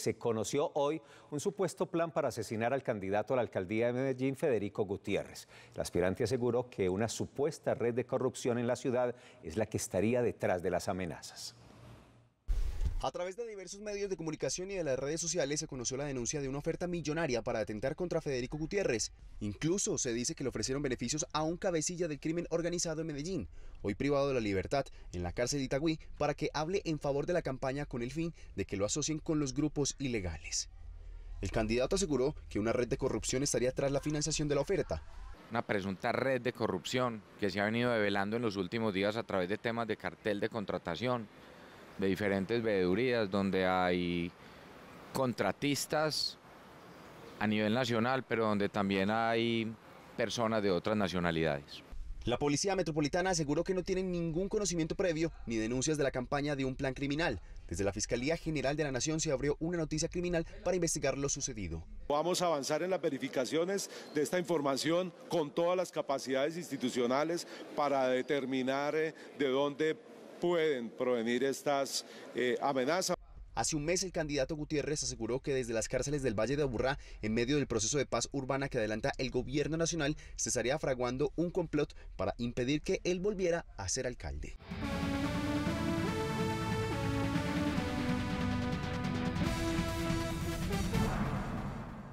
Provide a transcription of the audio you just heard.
Se conoció hoy un supuesto plan para asesinar al candidato a la alcaldía de Medellín, Federico Gutiérrez. La aspirante aseguró que una supuesta red de corrupción en la ciudad es la que estaría detrás de las amenazas. A través de diversos medios de comunicación y de las redes sociales se conoció la denuncia de una oferta millonaria para atentar contra Federico Gutiérrez. Incluso se dice que le ofrecieron beneficios a un cabecilla del crimen organizado en Medellín, hoy privado de la libertad, en la cárcel de Itagüí, para que hable en favor de la campaña con el fin de que lo asocien con los grupos ilegales. El candidato aseguró que una red de corrupción estaría tras la financiación de la oferta, una presunta red de corrupción que se ha venido develando en los últimos días a través de temas de cartel de contratación, de diferentes veedurías, donde hay contratistas a nivel nacional, pero donde también hay personas de otras nacionalidades. La Policía Metropolitana aseguró que no tienen ningún conocimiento previo ni denuncias de la campaña de un plan criminal. Desde la Fiscalía General de la Nación se abrió una noticia criminal para investigar lo sucedido. Vamos a avanzar en las verificaciones de esta información con todas las capacidades institucionales para determinar eh, de dónde pueden provenir estas eh, amenazas. Hace un mes el candidato Gutiérrez aseguró que desde las cárceles del Valle de Aburrá, en medio del proceso de paz urbana que adelanta el gobierno nacional, se estaría fraguando un complot para impedir que él volviera a ser alcalde.